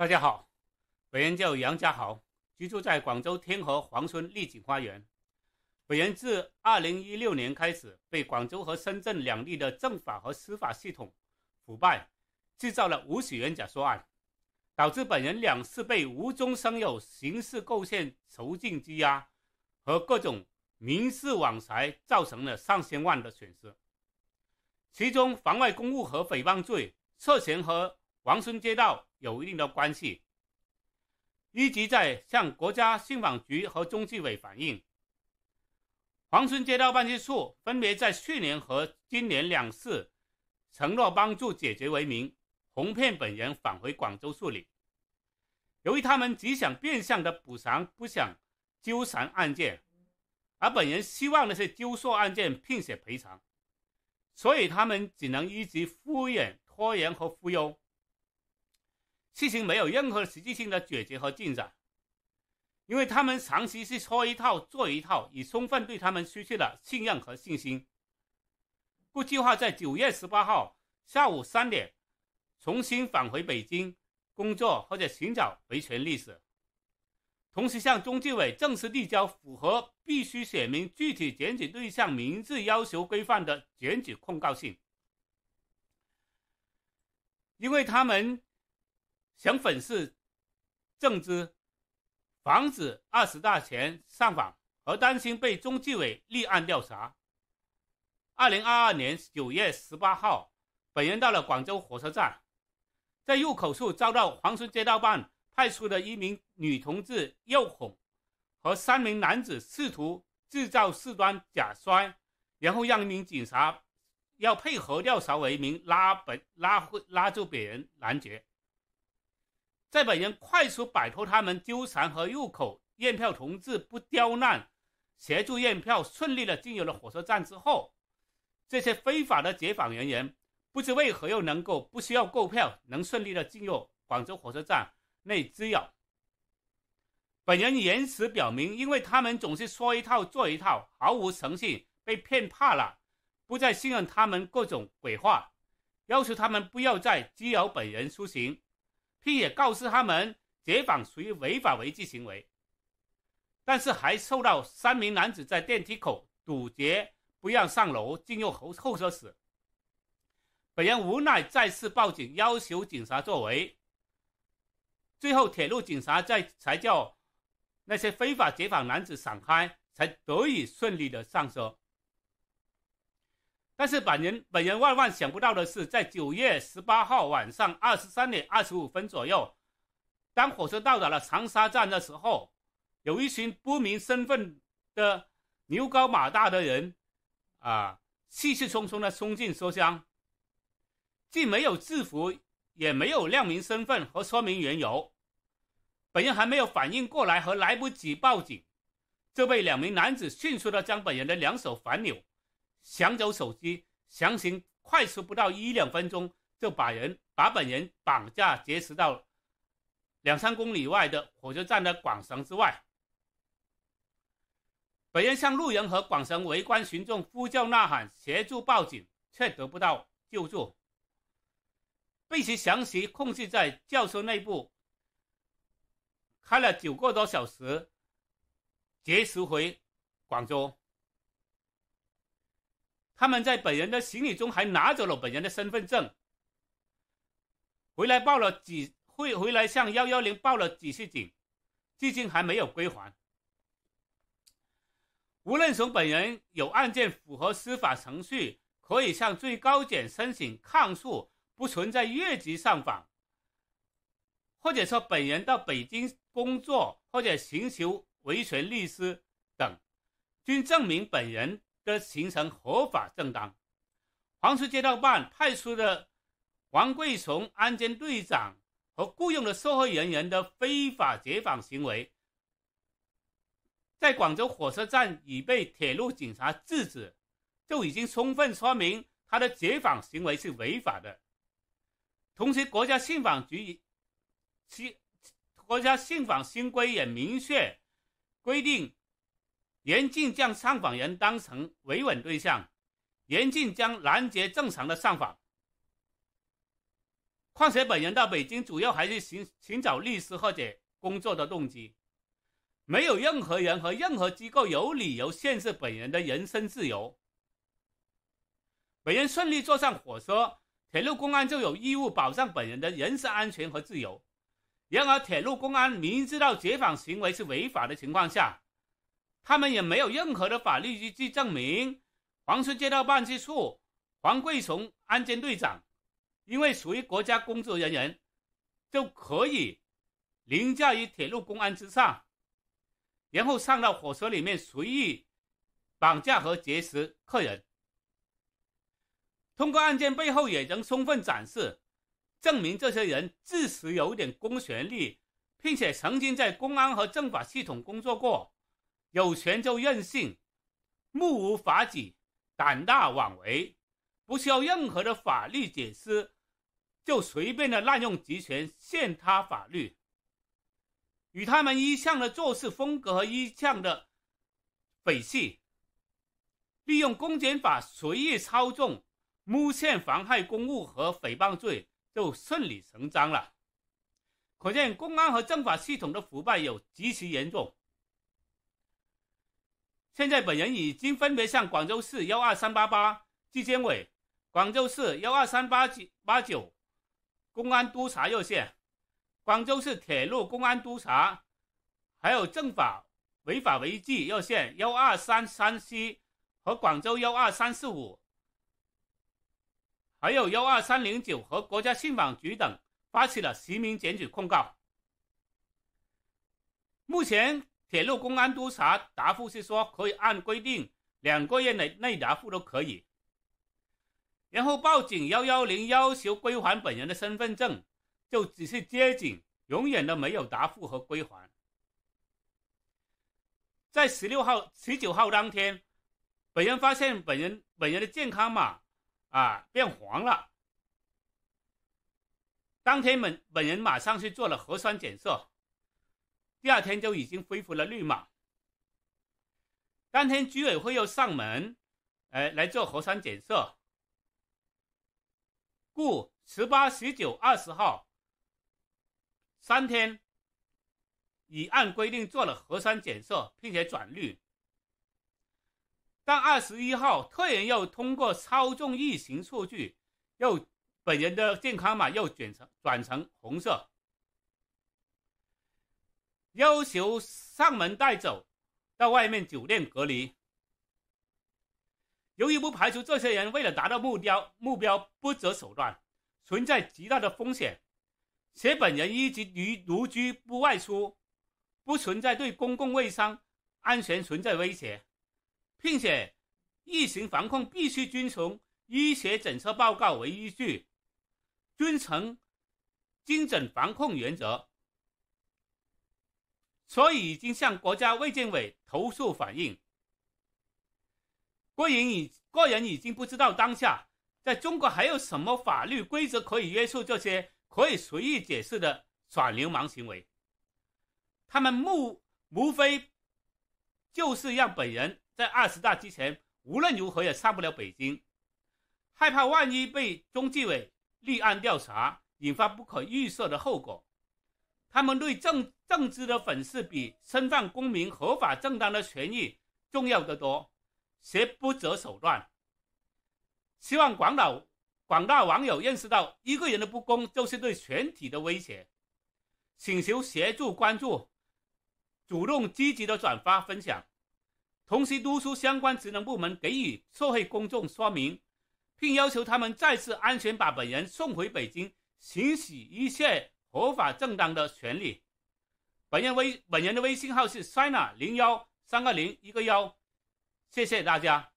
大家好，本人叫杨家豪，居住在广州天河黄村丽景花园。本人自二零一六年开始，被广州和深圳两地的政法和司法系统腐败制造了无数冤假错案，导致本人两次被无中生有刑事构陷、囚禁羁押和各种民事枉财，造成了上千万的损失。其中，妨碍公务和诽谤罪涉嫌和。王村街道有一定的关系，一直在向国家信访局和中纪委反映。黄村街道办事处分别在去年和今年两次承诺帮助解决，为名哄骗本人返回广州处理。由于他们只想变相的补偿，不想纠缠案件，而本人希望的是揪错案件、聘请赔偿，所以他们只能一直敷衍、拖延和忽悠。事情没有任何实质性的解决和进展，因为他们长期是说一套做一套，已充分对他们失去了信任和信心。故计划在九月十八号下午三点重新返回北京工作或者寻找维权律师，同时向中纪委正式递交符合必须写明具体检举对象名字要求规范的检举控告信，因为他们。想粉饰政治，防止二十大前上访和担心被中纪委立案调查。二零二二年九月十八号，本人到了广州火车站，在入口处遭到黄村街道办派出的一名女同志诱哄和三名男子试图制造事端假摔，然后让一名警察要配合调查为名拉本拉回拉住别人拦截。在本人快速摆脱他们纠缠和入口验票同志不刁难，协助验票顺利的进入了火车站之后，这些非法的接访人员不知为何又能够不需要购票，能顺利的进入广州火车站内滋扰。本人严辞表明，因为他们总是说一套做一套，毫无诚信，被骗怕了，不再信任他们各种鬼话，要求他们不要再滋扰本人出行。P 也告知他们，劫访属于违法违纪行为，但是还受到三名男子在电梯口堵截，不让上楼进入候候车室。本人无奈再次报警，要求警察作为，最后铁路警察在才叫那些非法劫访男子闪开，才得以顺利的上车。但是本人本人万万想不到的是，在九月十八号晚上二十三点二十五分左右，当火车到达了长沙站的时候，有一群不明身份的牛高马大的人，啊，气势汹汹的冲进车厢，既没有制服，也没有亮明身份和说明缘由。本人还没有反应过来和来不及报警，就被两名男子迅速的将本人的两手反扭。抢走手机，强行快速不到一两分钟，就把人把本人绑架劫持到两三公里外的火车站的广场之外。本人向路人和广场围观群众呼叫呐喊，协助报警，却得不到救助，被其强行控制在轿车内部，开了九个多小时，劫持回广州。他们在本人的行李中还拿走了本人的身份证，回来报了几会，回来向幺幺零报了几次警，至今还没有归还。无论从本人有案件符合司法程序，可以向最高检申请抗诉，不存在越级上访，或者说本人到北京工作或者寻求维权律师等，均证明本人。的形成合法正当，黄石街道办派出的黄贵雄安监队长和雇佣的社会人员的非法截访行为，在广州火车站已被铁路警察制止，就已经充分说明他的截访行为是违法的。同时，国家信访局新国家信访新规也明确规定。严禁将上访人当成维稳对象，严禁将拦截正常的上访。况且本人到北京主要还是寻寻找律师或者工作的动机，没有任何人和任何机构有理由限制本人的人身自由。本人顺利坐上火车，铁路公安就有义务保障本人的人身安全和自由。然而，铁路公安明知道截访行为是违法的情况下，他们也没有任何的法律依据证明黄村街道办事处黄贵雄安监队长，因为属于国家工作人员，就可以凌驾于铁路公安之上，然后上到火车里面随意绑架和劫持客人。通过案件背后也能充分展示，证明这些人自始有点公权力，并且曾经在公安和政法系统工作过。有权就任性，目无法纪，胆大妄为，不需要任何的法律解释，就随便的滥用职权，践踏法律。与他们一向的做事风格和一向的匪气，利用公检法随意操纵，诬陷、妨害公务和诽谤罪就顺理成章了。可见，公安和政法系统的腐败有极其严重。现在本人已经分别向广州市幺二三八八纪检委、广州市幺二三八八九公安督察热线、广州市铁路公安督察，还有政法违法违纪热线幺二三三七和广州幺二三四五，还有幺二三零九和国家信访局等发起了实名检举控告。目前。铁路公安督察答复是说可以按规定两个月内内答复都可以，然后报警幺幺零要求归还本人的身份证，就只是接警，永远都没有答复和归还。在十六号、十九号当天，本人发现本人本人的健康码啊变黄了，当天本本人马上去做了核酸检测。第二天就已经恢复了绿码。当天居委会又上门，呃，来做核酸检测。故十八、十九、二十号三天已按规定做了核酸检测，并且转绿。但二十一号，突然又通过操纵疫情数据，又本人的健康码又转成转成红色。要求上门带走，到外面酒店隔离。由于不排除这些人为了达到目标，目标不择手段，存在极大的风险，且本人一直于独居不外出，不存在对公共卫生安全存在威胁，并且疫情防控必须遵从医学检测报告为依据，遵从精准防控原则。所以已经向国家卫健委投诉反映。郭莹已个人已经不知道当下在中国还有什么法律规则可以约束这些可以随意解释的耍流氓行为。他们目无非就是让本人在二十大之前无论如何也上不了北京，害怕万一被中纪委立案调查，引发不可预设的后果。他们对政政治的粉饰比侵犯公民合法正当的权益重要得多，且不择手段。希望广老广大网友认识到，一个人的不公就是对全体的威胁。请求协助关注，主动积极的转发分享，同时督促相关职能部门给予社会公众说明，并要求他们再次安全把本人送回北京，行使一切。合法正当的权利。本人微本人的微信号是 china 零幺三个零一个幺，谢谢大家。